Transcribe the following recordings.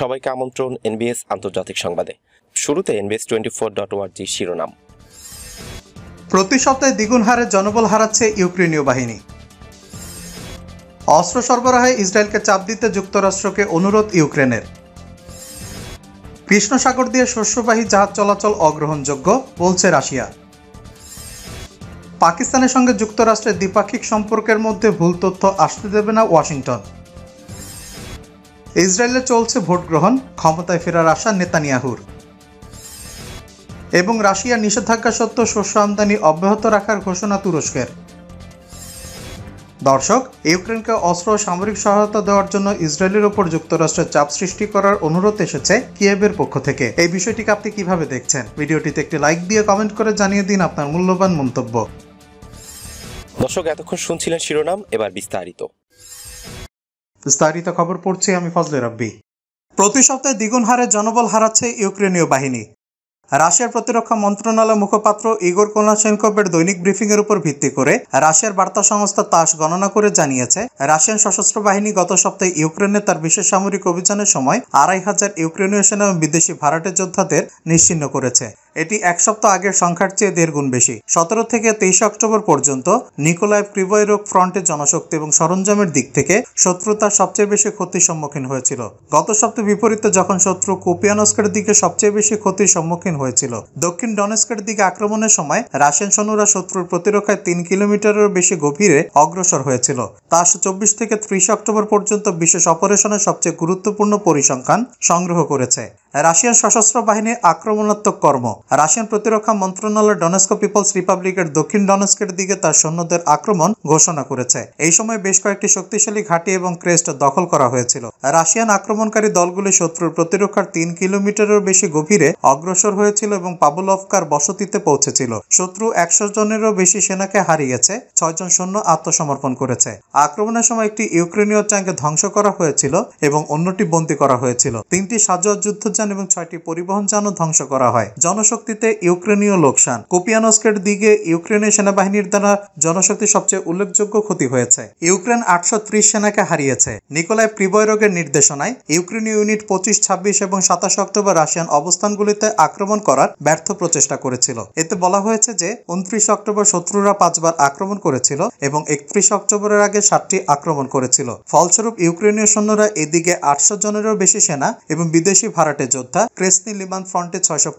সবাইকে আমন্ত্রণ এনবিএস আন্তর্জাতিক সংবাদে শুরুতে এনবিএস টোয়েন্টি ফোর ডট ওয়ার্জি শিরোনাম প্রতি সপ্তাহে দ্বিগুণ হারে জনবল হারাচ্ছে ইউক্রেনীয় বাহিনী অস্ত্র সরবরাহে ইসরায়েলকে চাপ দিতে যুক্তরাষ্ট্রকে অনুরোধ ইউক্রেনের কৃষ্ণ সাগর দিয়ে শস্যবাহী জাহাজ চলাচল অগ্রহণযোগ্য বলছে রাশিয়া পাকিস্তানের সঙ্গে যুক্তরাষ্ট্রের দ্বিপাক্ষিক সম্পর্কের মধ্যে ভুল তথ্য আসতে দেবে না ওয়াশিংটন ইসরায়েলে চলছে ভোট গ্রহণ ক্ষমতায় ফেরার আশা নেতানিয়াহুর এবং রাশিয়ার নিষেধাজ্ঞা সত্ত্বেও শস্য আমদানি অব্যাহত রাখার ঘোষণা তুরস্কের দর্শক ইউক্রেনকে অস্ত্র ও সামরিক সহায়তা দেওয়ার জন্য ইসরায়েলের ওপর যুক্তরাষ্ট্রের চাপ সৃষ্টি করার অনুরোধ এসেছে কিয়েবের পক্ষ থেকে এই বিষয়টিকে আপনি কিভাবে দেখছেন ভিডিওটিতে একটি লাইক দিয়ে কমেন্ট করে জানিয়ে দিন আপনার মূল্যবান মন্তব্য দর্শক এতক্ষণ শুনছিলেন শিরোনাম এবার বিস্তারিত বিস্তারিত খবর পড়ছি আমি ফজলে রব্বি প্রতি সপ্তাহে দ্বিগুণ হারে জনবল হারাচ্ছে ইউক্রেনীয় বাহিনী রাশিয়ার প্রতিরক্ষা মন্ত্রণালয় মুখপাত্র ইগোর কোনাশেনকোভের দৈনিক ব্রিফিংয়ের উপর ভিত্তি করে রাশিয়ার বার্তা সংস্থা তাস গণনা করে জানিয়েছে রাশিয়ান সশস্ত্র বাহিনী গত সপ্তাহে ইউক্রেনে তার বিশেষ সামরিক অভিযানের সময় আড়াই হাজার ইউক্রেনীয় সেনা এবং বিদেশি ভাড়াটে যোদ্ধাদের নিশ্চিহ্ন করেছে এটি এক সপ্তাহ আগের সংখ্যার চেয়ে দেড় গুণ বেশি সতেরো থেকে তেইশে অক্টোবর পর্যন্ত নিকোলায় ক্রিবয় ফ্রন্টের জনশক্তি এবং সরঞ্জামের দিক থেকে শত্রু তার সবচেয়ে বেশি ক্ষতির সম্মুখীন হয়েছিল গত সপ্তাহ বিপরীতে যখন শত্রু কুপিয়ানস্কের দিকে সবচেয়ে বেশি ক্ষতির সম্মুখীন হয়েছিল দক্ষিণ ডনেস্কের দিকে আক্রমণের সময় রাশিয়ান সৈন্যরা শত্রুর প্রতিরক্ষায় তিন কিলোমিটারেরও বেশি গভীরে অগ্রসর হয়েছিল তা চব্বিশ থেকে ত্রিশ অক্টোবর পর্যন্ত বিশেষ অপারেশনের সবচেয়ে গুরুত্বপূর্ণ পরিসংখ্যান সংগ্রহ করেছে রাশিয়ার সশস্ত্র বাহিনীর আক্রমণাত্মক কর্ম রাশিয়ান প্রতিরক্ষা মন্ত্রণালয় ডনেস্কো পিপলস রিপাবলিকের দক্ষিণ ডনেস্কের দিকে তার সৈন্যদের আক্রমণ ঘোষণা করেছে এই সময় বেশ কয়েকটি শক্তিশালী ঘাঁটি এবং ক্রেস্ট দখল করা হয়েছিল রাশিয়ান আক্রমণকারী দলগুলি শত্রুর প্রতিরক্ষার তিন কিলোমিটারের বেশি গভীরে অগ্রসর হয়েছিল এবং পাবুলফকার বসতিতে পৌঁছেছিল শত্রু একশো জনেরও বেশি সেনাকে হারিয়েছে ছয়জন সৈন্য আত্মসমর্পণ করেছে আক্রমণের সময় একটি ইউক্রেনীয় ট্যাঙ্ক ধ্বংস করা হয়েছিল এবং অন্যটি বন্দী করা হয়েছিল তিনটি সাজোয়া যুদ্ধযান এবং ছয়টি পরিবহন যানও ধ্বংস করা হয় জন জনশক্তিতে ইউক্রেনীয় লোকসান কুপিয়ানস্কের দিকে ইউক্রেনের সেনাবাহিনীর দ্বারা জনশক্তি সবচেয়ে উল্লেখযোগ্য ক্ষতি হয়েছে ইউক্রেন আটশো সেনাকে হারিয়েছে নিকোলাই প্রিবয়রগের নির্দেশনায় ইউক্রেনীয় ইউনিট পঁচিশ ছাব্বিশ এবং সাতাশ অক্টোবর রাশিয়ান অবস্থানগুলিতে আক্রমণ করার ব্যর্থ প্রচেষ্টা করেছিল এতে বলা হয়েছে যে উনত্রিশ অক্টোবর শত্রুরা পাঁচবার আক্রমণ করেছিল এবং একত্রিশ অক্টোবরের আগে সাতটি আক্রমণ করেছিল ফলস্বরূপ ইউক্রেনীয় সৈন্যরা এদিকে আটশো জনেরও বেশি সেনা এবং বিদেশি ভাড়াটে যোদ্ধা ক্রেসনি লিমান ফ্রন্টে ছয়শো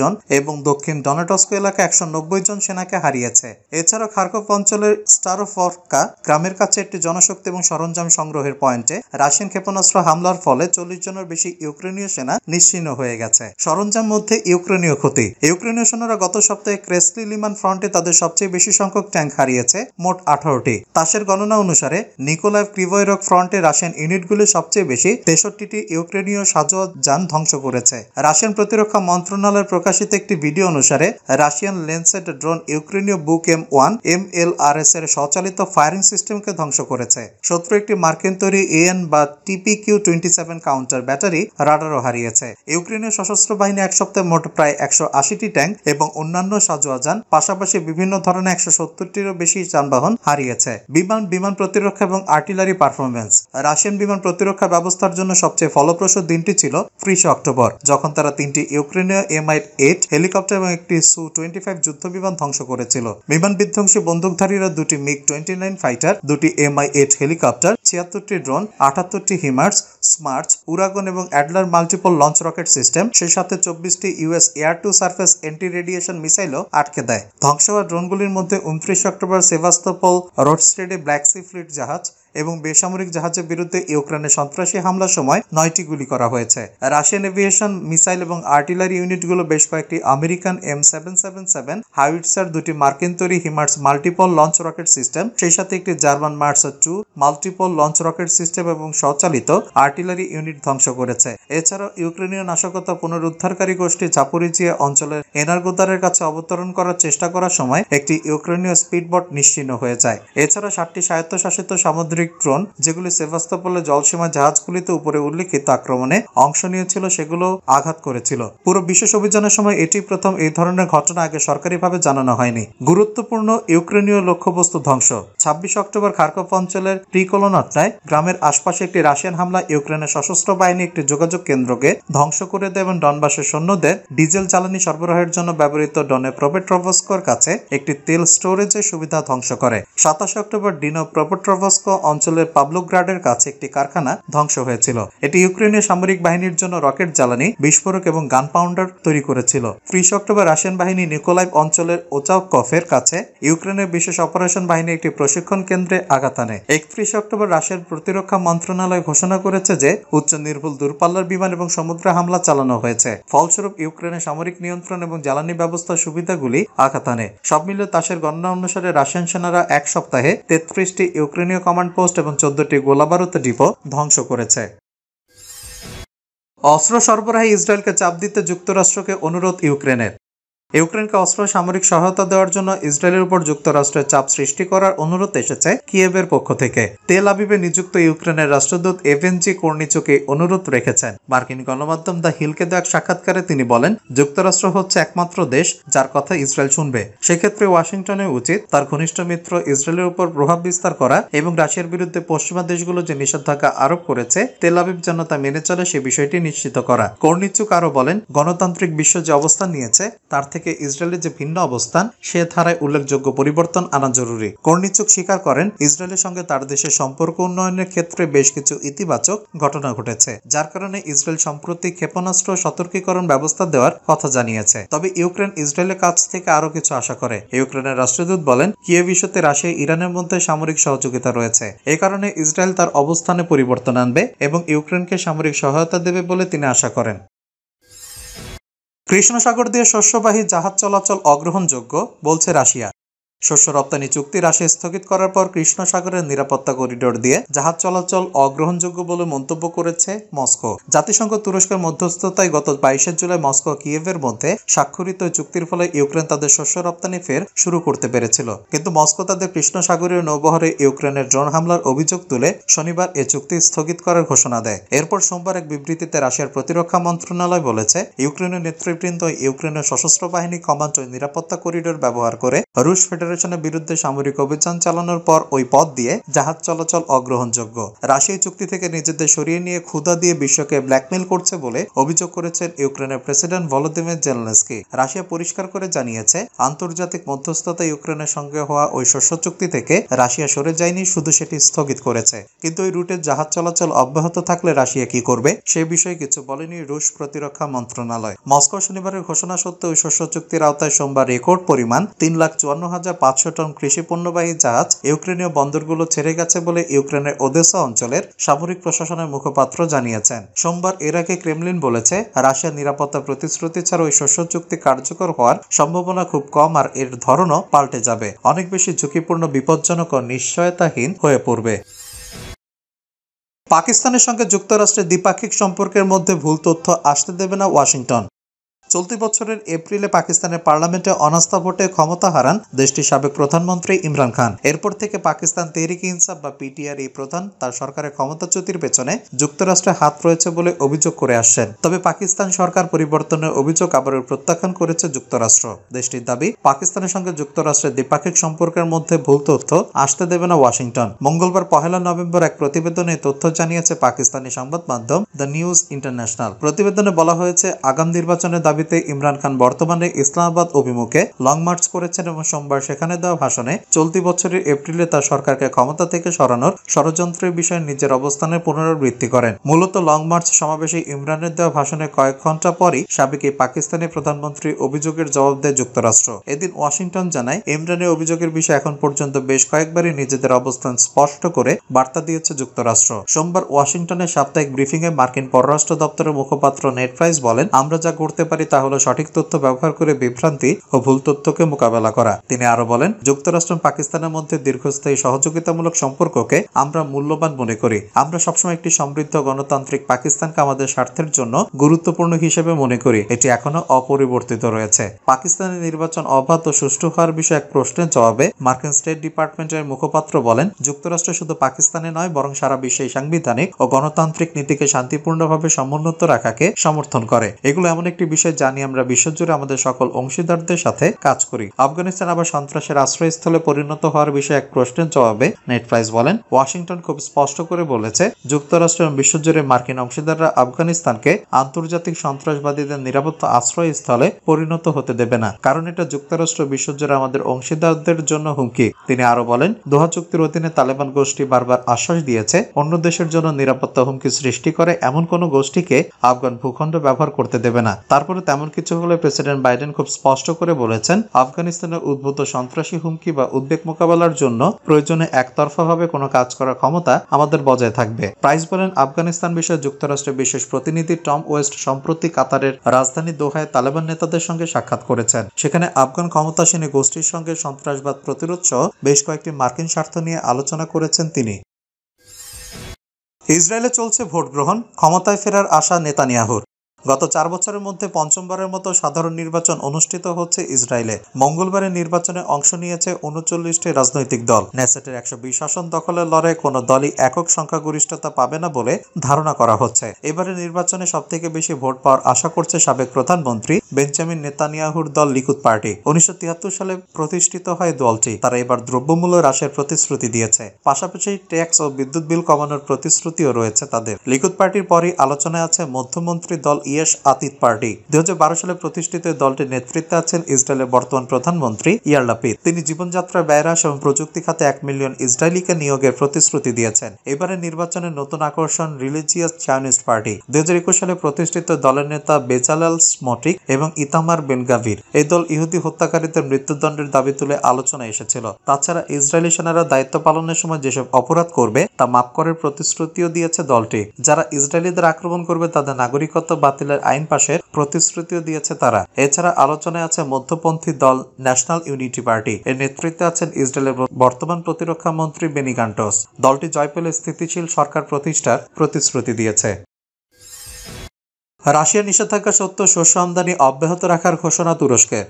জন এবং দক্ষিণ ডনেটস্কো এলাকা একশো জন সেনাকে হারিয়েছে এছাড়াও খারকপ অঞ্চলের স্টারোফরকা গ্রামের কাছে একটি জনশক্তি এবং সরঞ্জাম সংগ্রহের পয়েন্টে রাশিয়ান ক্ষেপণাস্ত্র হামলার ফলে চল্লিশ জনের বেশি ইউক্রেনীয় সেনা নিশ্চিন্ন হয়ে গেছে সরঞ্জাম মধ্যে ইউক্রেনীয় ক্ষতি ইউক্রেনীয় সেনারা গত সপ্তাহে ক্রেসলি লিমান ফ্রন্টে তাদের সবচেয়ে বেশি সংখ্যক ট্যাঙ্ক হারিয়েছে মোট আঠারোটি তাসের গণনা অনুসারে নিকোলাইভ ক্রিভয়রক ফ্রন্টে রাশিয়ান ইউনিটগুলি সবচেয়ে বেশি তেষট্টিটি ইউক্রেনীয় সাজোয়াত যান ধ্বংস করেছে রাশিয়ান প্রতিরক্ষা মন্ত্রণালয় প্রকাশিত প্রকাশিত একটি ভিডিও অনুসারে রাশিয়ান লেন্সেট ড্রোন ইউক্রেনীয় Buk M one M L R S এর সচালিত ফায়ারিং সিস্টেমকে ধ্বংস করেছে শত্রু একটি মার্কিন তৈরি এএন বা TP Q twenty seven counter battery রাডারও হারিয়েছে ইউক্রেনীয় সশস্ত্র বাহিনী এক সপ্তাহে মোট প্রায় একশো আশিটি ট্যাঙ্ক এবং অন্যান্য সাজোয়াজান পাশাপাশি বিভিন্ন ধরনের একশো সত্তরটিরও বেশি যানবাহন হারিয়েছে বিমান বিমান প্রতিরক্ষা এবং আর্টিলারি পারফরমেন্স রাশিয়ান বিমান প্রতিরক্ষা ব্যবস্থার জন্য সবচেয়ে ফলপ্রসূ দিনটি ছিল ত্রিশে অক্টোবর যখন তারা তিনটি ইউক্রেনীয় এমআই এইট এইট হেলিকপ্টার এবং একটি সু টোয়েন্টি ফাইভ বিমান ধ্বংস করেছিল বিমান বিধ্বংসী বন্দুকধারীরা দুটি মিগ টোয়েন্টি নাইন ফাইটার দুটি এমআই এইট হেলিকপ্টার ছিয়াত্তরটি ড্রোন আটাত্তরটি হিমার্স স্মার্ট উরাগন এবং Adler multiple launch rocket system সেই সাথে চব্বিশটি US air to surface anti radiation মিসাইলও আটকে দেয় ধ্বংস হওয়া ড্রোনগুলির মধ্যে উনত্রিশ অক্টোবর সেভাস্তোপল রোডস্টেডে ব্ল্যাক সি ফ্লিট জাহাজ এবং বেসামরিক জাহাজের বিরুদ্ধে ইউক্রেনের সন্ত্রাসী হামলার সময় নয়টি গুলি করা হয়েছে রাশিয়ান এভিয়েশন মিসাইল এবং আর্টিলারি ইউনিটগুলো বেশ কয়েকটি American M seven seven seven দুটি মার্কিন তৈরি HIMARS multiple launch rocket system সেই সাথে একটি German MARS two multiple launch rocket system এবং স্বচালিত আর্টিলারি ইউনিট ধ্বংস করেছে এছাড়াও ইউক্রেনীয় নাশকতা পুনরুদ্ধারকারী গোষ্ঠী ঝাপরিজিয়া অঞ্চলের এনারগোদারের কাছে অবতরণ করার চেষ্টা করার সময় একটি ইউক্রেনীয় স্পিডবোট নিশ্চিন্ন হয়ে যায় এছাড়া সাতটি স্বায়ত্তশাসিত সামুদ্রিক সামরিক ড্রোন যেগুলি সেভাস্তোপলের জলসীমা জাহাজগুলিতে উপরে উল্লিখিত আক্রমণে অংশ নিয়েছিল সেগুলো আঘাত করেছিল পুরো বিশেষ অভিযানের সময় এটি প্রথম এই ধরনের ঘটনা আগে সরকারিভাবে জানানো হয়নি গুরুত্বপূর্ণ ইউক্রেনীয় লক্ষ্যবস্তু ধ্বংস ছাব্বিশ অক্টোবর খারকপ অঞ্চলের প্রিকোলনটনায় গ্রামের আশপাশে একটি রাশিয়ান হামলা ইউক্রেনের সশস্ত্র বাহিনী একটি যোগাযোগ কেন্দ্রকে ধ্বংস করে দেয় এবং ডনবাসের সৈন্যদের ডিজেল জ্বালানি সরবরাহের জন্য ব্যবহৃত ডনে প্রবেট্রভস্কর কাছে একটি তেল স্টোরেজের সুবিধা ধ্বংস করে সাতাশ অক্টোবর ডিনো প্রবেট্রভস্ক অঞ্চলের পাবলোগ্রাডের কাছে একটি কারখানা ধ্বংস হয়েছিল এটি ইউক্রেনের সামরিক বাহিনীর জন্য রকেট জ্বালানি বিস্ফোরক এবং গান পাউন্ডার তৈরি করেছিল ত্রিশ অক্টোবর রাশিয়ান বাহিনী নিকোলাইভ অঞ্চলের ওচাও কফের কাছে ইউক্রেনের বিশেষ অপারেশন বাহিনী একটি প্রশিক্ষণ কেন্দ্রে আঘাত আনে একত্রিশ অক্টোবর রাশিয়ার প্রতিরক্ষা মন্ত্রণালয় ঘোষণা করেছে যে উচ্চ নির্ভুল দূরপাল্লার বিমান এবং সমুদ্র হামলা চালানো হয়েছে ফলস্বরূপ ইউক্রেনের সামরিক নিয়ন্ত্রণ এবং জ্বালানি ব্যবস্থার সুবিধাগুলি আঘাত আনে সব মিলিয়ে তাসের গণনা অনুসারে রাশিয়ান সেনারা এক সপ্তাহে তেত্রিশটি ইউক্রেনীয় কমান্ড আউটপোস্ট এবং চোদ্দটি গোলাবারুদ ডিপো ধ্বংস করেছে অস্ত্র সরবরাহে ইসরায়েলকে চাপ দিতে যুক্তরাষ্ট্রকে অনুরোধ ইউক্রেনের ইউক্রেনকে অস্ত্র সামরিক সহায়তা দেওয়ার জন্য ইসরায়েলের উপর যুক্তরাষ্ট্রের চাপ সৃষ্টি করার অনুরোধ এসেছে কিয়েভের পক্ষ থেকে তেল আবিবে নিযুক্ত ইউক্রেনের রাষ্ট্রদূত এভেনজি কর্নিচুকে অনুরোধ রেখেছেন মার্কিন গণমাধ্যম দ্য হিলকে দেওয়া সাক্ষাৎকারে তিনি বলেন যুক্তরাষ্ট্র হচ্ছে একমাত্র দেশ যার কথা ইসরায়েল শুনবে সেক্ষেত্রে ওয়াশিংটনের উচিত তার ঘনিষ্ঠ মিত্র ইসরায়েলের উপর প্রভাব বিস্তার করা এবং রাশিয়ার বিরুদ্ধে পশ্চিমা দেশগুলো যে নিষেধাজ্ঞা আরোপ করেছে তেল আবিব যেন তা মেনে চলে সে বিষয়টি নিশ্চিত করা কর্নিচুক আরও বলেন গণতান্ত্রিক বিশ্ব যে অবস্থান নিয়েছে তার থেকে থেকে ইসরায়েলের যে ভিন্ন অবস্থান সে ধারায় উল্লেখযোগ্য পরিবর্তন আনা জরুরি কর্ণিচুক স্বীকার করেন ইসরায়েলের সঙ্গে তার দেশের সম্পর্ক উন্নয়নের ক্ষেত্রে বেশ কিছু ইতিবাচক ঘটনা ঘটেছে যার কারণে ইসরায়েল সম্প্রতি ক্ষেপণাস্ত্র সতর্কীকরণ ব্যবস্থা দেওয়ার কথা জানিয়েছে তবে ইউক্রেন ইসরায়েলের কাছ থেকে আরও কিছু আশা করে ইউক্রেনের রাষ্ট্রদূত বলেন কিয়ে বিষয়তে রাশিয়া ইরানের মধ্যে সামরিক সহযোগিতা রয়েছে এ কারণে ইসরায়েল তার অবস্থানে পরিবর্তন আনবে এবং ইউক্রেনকে সামরিক সহায়তা দেবে বলে তিনি আশা করেন কৃষ্ণসাগর দিয়ে শস্যবাহী জাহাজ চলাচল অগ্রহণযোগ্য বলছে রাশিয়া শস্য রপ্তানি চুক্তি রাশিয়া স্থগিত করার পর কৃষ্ণ সাগরের নিরাপত্তা করিডোর দিয়ে জাহাজ চলাচল অগ্রহণযোগ্য বলে মন্তব্য করেছে মস্কো জাতিসংঘ তুরস্কের মধ্যস্থতায় গত বাইশে জুলাই মস্কো কিয়েভের মধ্যে স্বাক্ষরিত চুক্তির ফলে ইউক্রেন তাদের শস্য রপ্তানি ফের শুরু করতে পেরেছিল কিন্তু মস্কো তাদের কৃষ্ণ সাগরীয় নৌবহরে ইউক্রেনের ড্রোন হামলার অভিযোগ তুলে শনিবার এ চুক্তি স্থগিত করার ঘোষণা দেয় এরপর সোমবার এক বিবৃতিতে রাশিয়ার প্রতিরক্ষা মন্ত্রণালয় বলেছে ইউক্রেনের নেতৃবৃন্দ ইউক্রেনের সশস্ত্র বাহিনী কমান্ড নিরাপত্তা করিডোর ব্যবহার করে রুশ ফেডারেল ফেডারেশনের বিরুদ্ধে সামরিক অভিযান চালানোর পর ওই পথ দিয়ে জাহাজ চলাচল অগ্রহণযোগ্য রাশিয়া চুক্তি থেকে নিজেদের সরিয়ে নিয়ে ক্ষুদা দিয়ে বিশ্বকে ব্ল্যাকমেল করছে বলে অভিযোগ করেছেন ইউক্রেনের প্রেসিডেন্ট ভলোদিমির জেলনেস্কি রাশিয়া পরিষ্কার করে জানিয়েছে আন্তর্জাতিক মধ্যস্থতা ইউক্রেনের সঙ্গে হওয়া ওই শস্য চুক্তি থেকে রাশিয়া সরে যায়নি শুধু সেটি স্থগিত করেছে কিন্তু ওই রুটের জাহাজ চলাচল অব্যাহত থাকলে রাশিয়া কি করবে সে বিষয়ে কিছু বলেনি রুশ প্রতিরক্ষা মন্ত্রণালয় মস্কো শনিবারের ঘোষণা সত্ত্বেও শস্য চুক্তির আওতায় সোমবার রেকর্ড পরিমাণ তিন লাখ চুয়ান্ন হাজার পাঁচশো টন কৃষি পণ্যবাহী জাহাজ ইউক্রেনীয় বন্দরগুলো ছেড়ে গেছে বলে ইউক্রেনের ওদেসা অঞ্চলের সামরিক প্রশাসনের মুখপাত্র জানিয়েছেন সোমবার এর আগে ক্রেমলিন বলেছে রাশিয়ার নিরাপত্তা প্রতিশ্রুতি ছাড়া ওই শস্য চুক্তি কার্যকর হওয়ার সম্ভাবনা খুব কম আর এর ধরনও পাল্টে যাবে অনেক বেশি ঝুঁকিপূর্ণ বিপজ্জনক ও নিশ্চয়তাহীন হয়ে পড়বে পাকিস্তানের সঙ্গে যুক্তরাষ্ট্রের দ্বিপাক্ষিক সম্পর্কের মধ্যে ভুল তথ্য আসতে দেবে না ওয়াশিংটন চলতি বছরের এপ্রিলে পাকিস্তানের পার্লামেন্টে অনাস্থা ভোটে ক্ষমতা হারান দেশটির সাবেক প্রধানমন্ত্রী ইমরান খান এরপর থেকে পাকিস্তান তেহরিকে ইনসাফ বা পিটিআর এই প্রধান তার সরকারের ক্ষমতাচ্যুতির পেছনে যুক্তরাষ্ট্রের হাত রয়েছে বলে অভিযোগ করে আসছেন তবে পাকিস্তান সরকার পরিবর্তনের অভিযোগ আবারও প্রত্যাখ্যান করেছে যুক্তরাষ্ট্র দেশটির দাবি পাকিস্তানের সঙ্গে যুক্তরাষ্ট্রের দ্বিপাক্ষিক সম্পর্কের মধ্যে ভুল তথ্য আসতে দেবে না ওয়াশিংটন মঙ্গলবার পহেলা নভেম্বর এক প্রতিবেদনে তথ্য জানিয়েছে পাকিস্তানি সংবাদ মাধ্যম দ্য নিউজ ইন্টারন্যাশনাল প্রতিবেদনে বলা হয়েছে আগাম নির্বাচনের দাবি দাবিতে ইমরান খান বর্তমানে ইসলামাবাদ অভিমুখে লং মার্চ করেছেন এবং সোমবার সেখানে দেওয়া ভাষণে চলতি বছরের এপ্রিলে তার সরকারকে ক্ষমতা থেকে সরানোর ষড়যন্ত্রের বিষয়ে নিজের অবস্থানের পুনরাবৃত্তি করেন মূলত লং মার্চ সমাবেশে ইমরানের দেওয়া ভাষণে কয়েক ঘন্টা পরই সাবেক পাকিস্তানি প্রধানমন্ত্রী অভিযোগের জবাব দেয় যুক্তরাষ্ট্র এদিন ওয়াশিংটন জানায় ইমরানের অভিযোগের বিষয়ে এখন পর্যন্ত বেশ কয়েকবারই নিজেদের অবস্থান স্পষ্ট করে বার্তা দিয়েছে যুক্তরাষ্ট্র সোমবার ওয়াশিংটনের সাপ্তাহিক ব্রিফিংয়ে মার্কিন পররাষ্ট্র দপ্তরের মুখপাত্র নেটফ্রাইস বলেন আমরা যা করতে পারি তা হলো সঠিক তথ্য ব্যবহার করে বিভ্রান্তি ও ভুল তথ্যকে মোকাবেলা করা তিনি আরো বলেন যুক্তরাষ্ট্র পাকিস্তানের মধ্যে দীর্ঘস্থায়ী সহযোগিতামূলক সম্পর্ককে আমরা মূল্যবান মনে করি আমরা সবসময় একটি সমৃদ্ধ গণতান্ত্রিক পাকিস্তানকে আমাদের স্বার্থের জন্য গুরুত্বপূর্ণ হিসেবে মনে করি এটি এখনো অপরিবর্তিত রয়েছে পাকিস্তানের নির্বাচন অবাধ ও সুষ্ঠু হওয়ার বিষয়ে এক প্রশ্নের জবাবে মার্কিন স্টেট ডিপার্টমেন্টের মুখপাত্র বলেন যুক্তরাষ্ট্র শুধু পাকিস্তানে নয় বরং সারা বিশ্বে সাংবিধানিক ও গণতান্ত্রিক নীতিকে শান্তিপূর্ণভাবে সমুন্নত রাখাকে সমর্থন করে এগুলো এমন একটি বিষয় জানি আমরা বিশ্বজুড়ে আমাদের সকল অংশীদারদের সাথে কাজ করি আফগানিস্তান আবার সন্ত্রাসের আশ্রয়স্থলে পরিণত হওয়ার বিষয়ে এক প্রশ্নের জবাবে নেটফ্লাইস বলেন ওয়াশিংটন খুব স্পষ্ট করে বলেছে যুক্তরাষ্ট্র এবং বিশ্বজুড়ে মার্কিন অংশীদাররা আফগানিস্তানকে আন্তর্জাতিক সন্ত্রাসবাদীদের নিরাপত্তা আশ্রয়স্থলে পরিণত হতে দেবে না কারণ এটা যুক্তরাষ্ট্র বিশ্বজুড়ে আমাদের অংশীদারদের জন্য হুমকি তিনি আরো বলেন দোহা চুক্তির অধীনে তালেবান গোষ্ঠী বারবার আশ্বাস দিয়েছে অন্য দেশের জন্য নিরাপত্তা হুমকি সৃষ্টি করে এমন কোন গোষ্ঠীকে আফগান ভূখণ্ড ব্যবহার করতে দেবে না তারপরে তেমন কিছু হলে প্রেসিডেন্ট বাইডেন খুব স্পষ্ট করে বলেছেন আফগানিস্তানের উদ্ভূত সন্ত্রাসী হুমকি বা উদ্বেগ মোকাবেলার জন্য প্রয়োজনে একতরফাভাবে কোনো কাজ করার ক্ষমতা আমাদের বজায় থাকবে প্রাইস বলেন আফগানিস্তান বিষয়ে যুক্তরাষ্ট্রের বিশেষ প্রতিনিধি টম ওয়েস্ট সম্প্রতি কাতারের রাজধানী দোহায় তালেবান নেতাদের সঙ্গে সাক্ষাৎ করেছেন সেখানে আফগান ক্ষমতাসীনী গোষ্ঠীর সঙ্গে সন্ত্রাসবাদ প্রতিরোধ সহ বেশ কয়েকটি মার্কিন স্বার্থ নিয়ে আলোচনা করেছেন তিনি ইসরায়েলে চলছে ভোট গ্রহণ ক্ষমতায় ফেরার আশা নেতানিয়াহুর গত চার বছরের মধ্যে পঞ্চমবারের মতো সাধারণ নির্বাচন অনুষ্ঠিত হচ্ছে ইসরায়েলে মঙ্গলবারের নির্বাচনে অংশ নিয়েছে উনচল্লিশটি রাজনৈতিক দল নেসেটের একশো বিশ আসন দখলের লড়াই কোনো দলই একক সংখ্যাগরিষ্ঠতা পাবে না বলে ধারণা করা হচ্ছে এবারে নির্বাচনে সবথেকে বেশি ভোট পাওয়ার আশা করছে সাবেক প্রধানমন্ত্রী বেঞ্জামিন নেতানিয়াহুর দল লিকুদ পার্টি উনিশশো সালে প্রতিষ্ঠিত হয় দলটি তারা এবার দ্রব্যমূল্য হ্রাসের প্রতিশ্রুতি দিয়েছে পাশাপাশি ট্যাক্স ও বিদ্যুৎ বিল কমানোর প্রতিশ্রুতিও রয়েছে তাদের লিকুদ পার্টির পরই আলোচনায় আছে মধ্যমন্ত্রী দল ই ইয়েস আতিত পার্টি দু সালে প্রতিষ্ঠিত দলটির নেতৃত্বে আছেন ইসরায়েলের বর্তমান প্রধানমন্ত্রী ইয়ার তিনি জীবনযাত্রায় ব্যয়রাস এবং প্রযুক্তি খাতে এক মিলিয়ন ইসরায়েলিকে নিয়োগের প্রতিশ্রুতি দিয়েছেন এবারের নির্বাচনের নতুন আকর্ষণ রিলিজিয়াস চায়নিস্ট পার্টি দু সালে প্রতিষ্ঠিত দলের নেতা বেচালাল স্মটিক এবং ইতামার বেনগাভির এই দল ইহুদি হত্যাকারীদের মৃত্যুদণ্ডের দাবি তুলে আলোচনা এসেছিল তাছাড়া ইসরায়েলি সেনারা দায়িত্ব পালনের সময় যেসব অপরাধ করবে তা মাফ করার প্রতিশ্রুতিও দিয়েছে দলটি যারা ইসরায়েলিদের আক্রমণ করবে তাদের নাগরিকত্ব বাতিল তফসিলের আইন পাশের প্রতিশ্রুতিও দিয়েছে তারা এছাড়া আলোচনায় আছে মধ্যপন্থী দল ন্যাশনাল ইউনিটি পার্টি এর নেতৃত্বে আছেন ইসরায়েলের বর্তমান প্রতিরক্ষা মন্ত্রী বেনি গান্টস দলটি পেলে স্থিতিশীল সরকার প্রতিষ্ঠার প্রতিশ্রুতি দিয়েছে রাশিয়া নিষেধাজ্ঞা সত্ত্বেও শস্য আমদানি অব্যাহত রাখার ঘোষণা তুরস্কের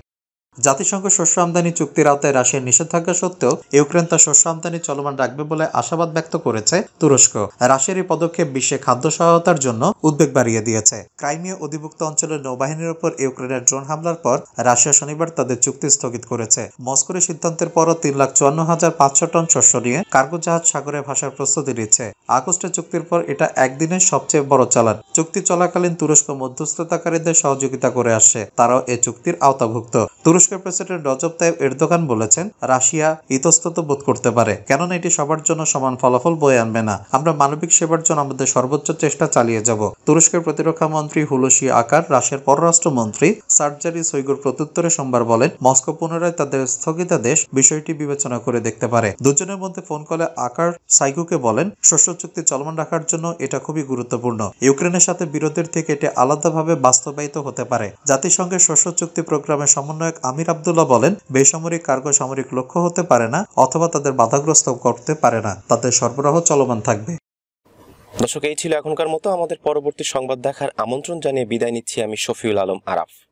জাতিসংঘ শস্য আমদানি চুক্তির আওতায় রাশিয়ার নিষেধাজ্ঞা সত্ত্বেও ইউক্রেন তার শস্য আমদানি চলমান রাখবে বলে আশাবাদ ব্যক্ত করেছে তুরস্ক রাশিয়ার এই পদক্ষেপ বিশ্বে খাদ্য সহায়তার জন্য উদ্বেগ বাড়িয়ে দিয়েছে ক্রাইমীয় অধিভুক্ত অঞ্চলের নৌবাহিনীর উপর ইউক্রেনের ড্রোন হামলার পর রাশিয়া শনিবার তাদের চুক্তি স্থগিত করেছে মস্কোর সিদ্ধান্তের পরও তিন লাখ চুয়ান্ন হাজার পাঁচশো টন শস্য নিয়ে কার্গো জাহাজ সাগরে ভাসার প্রস্তুতি নিচ্ছে আগস্টে চুক্তির পর এটা একদিনের সবচেয়ে বড় চালান চুক্তি চলাকালীন তুরস্ক মধ্যস্থতাকারীদের সহযোগিতা করে আসছে তারাও এ চুক্তির আওতাভুক্ত তুরস্ক তুরস্কের প্রেসিডেন্ট রজব তাইব এরদোগান বলেছেন রাশিয়া ইতস্তত বোধ করতে পারে কেননা এটি সবার জন্য সমান ফলাফল বয়ে আনবে না আমরা মানবিক সেবার জন্য আমাদের সর্বোচ্চ চেষ্টা চালিয়ে যাব তুরস্কের প্রতিরক্ষা মন্ত্রী হুলসি আকার রাশিয়ার পররাষ্ট্রমন্ত্রী সার্জারি সৈগুর প্রত্যুত্তরে সোমবার বলেন মস্কো পুনরায় তাদের স্থগিতাদেশ বিষয়টি বিবেচনা করে দেখতে পারে দুজনের মধ্যে ফোন কলে আকার সাইকুকে বলেন শস্য চুক্তি চলমান রাখার জন্য এটা খুবই গুরুত্বপূর্ণ ইউক্রেনের সাথে বিরোধের থেকে এটি আলাদাভাবে বাস্তবায়িত হতে পারে জাতিসংঘের শস্য চুক্তি প্রোগ্রামের সমন্বয়ক আমির আবদুল্লাহ বলেন বেসামরিক কার্গো সামরিক লক্ষ্য হতে পারে না অথবা তাদের বাধাগ্রস্ত করতে পারে না তাদের সরবরাহ চলমান থাকবে দর্শক এই ছিল এখনকার মতো আমাদের পরবর্তী সংবাদ দেখার আমন্ত্রণ জানিয়ে বিদায় নিচ্ছি আমি শফিউল আলম আরাফ